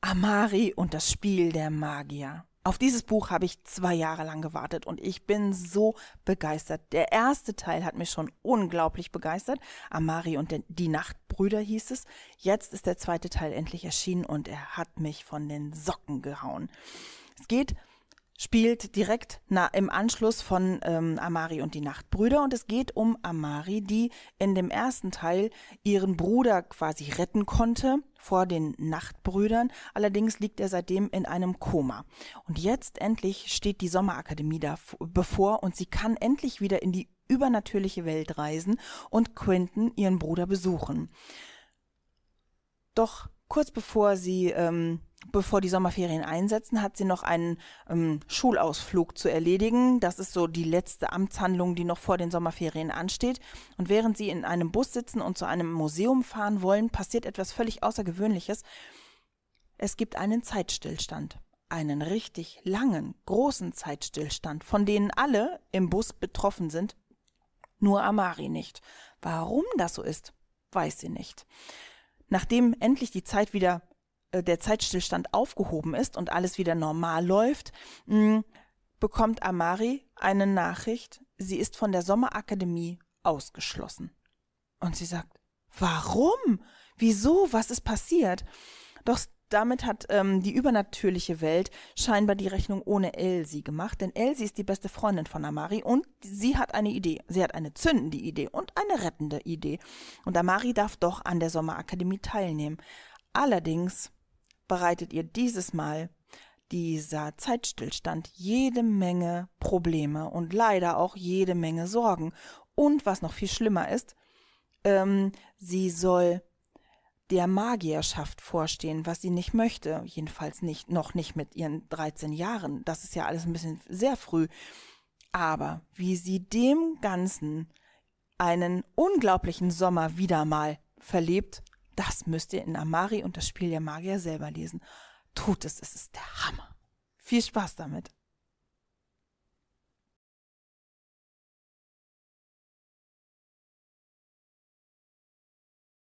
Amari und das Spiel der Magier. Auf dieses Buch habe ich zwei Jahre lang gewartet und ich bin so begeistert. Der erste Teil hat mich schon unglaublich begeistert. Amari und die Nachtbrüder hieß es. Jetzt ist der zweite Teil endlich erschienen und er hat mich von den Socken gehauen. Es geht spielt direkt na, im Anschluss von ähm, Amari und die Nachtbrüder und es geht um Amari, die in dem ersten Teil ihren Bruder quasi retten konnte vor den Nachtbrüdern. Allerdings liegt er seitdem in einem Koma. Und jetzt endlich steht die Sommerakademie da bevor und sie kann endlich wieder in die übernatürliche Welt reisen und Quentin ihren Bruder besuchen. Doch kurz bevor sie ähm, bevor die Sommerferien einsetzen, hat sie noch einen ähm, Schulausflug zu erledigen. Das ist so die letzte Amtshandlung, die noch vor den Sommerferien ansteht. Und während sie in einem Bus sitzen und zu einem Museum fahren wollen, passiert etwas völlig Außergewöhnliches. Es gibt einen Zeitstillstand. Einen richtig langen, großen Zeitstillstand, von denen alle im Bus betroffen sind. Nur Amari nicht. Warum das so ist, weiß sie nicht. Nachdem endlich die Zeit wieder, äh, der Zeitstillstand aufgehoben ist und alles wieder normal läuft, mh, bekommt Amari eine Nachricht, sie ist von der Sommerakademie ausgeschlossen. Und sie sagt, warum? Wieso? Was ist passiert? Doch damit hat ähm, die übernatürliche Welt scheinbar die Rechnung ohne Elsie gemacht, denn Elsie ist die beste Freundin von Amari und sie hat eine Idee. Sie hat eine zündende Idee und eine rettende Idee. Und Amari darf doch an der Sommerakademie teilnehmen. Allerdings bereitet ihr dieses Mal dieser Zeitstillstand jede Menge Probleme und leider auch jede Menge Sorgen. Und was noch viel schlimmer ist, ähm, sie soll der Magierschaft vorstehen, was sie nicht möchte. Jedenfalls nicht, noch nicht mit ihren 13 Jahren. Das ist ja alles ein bisschen sehr früh. Aber wie sie dem Ganzen einen unglaublichen Sommer wieder mal verlebt, das müsst ihr in Amari und das Spiel der Magier selber lesen. Tut es, es ist der Hammer. Viel Spaß damit.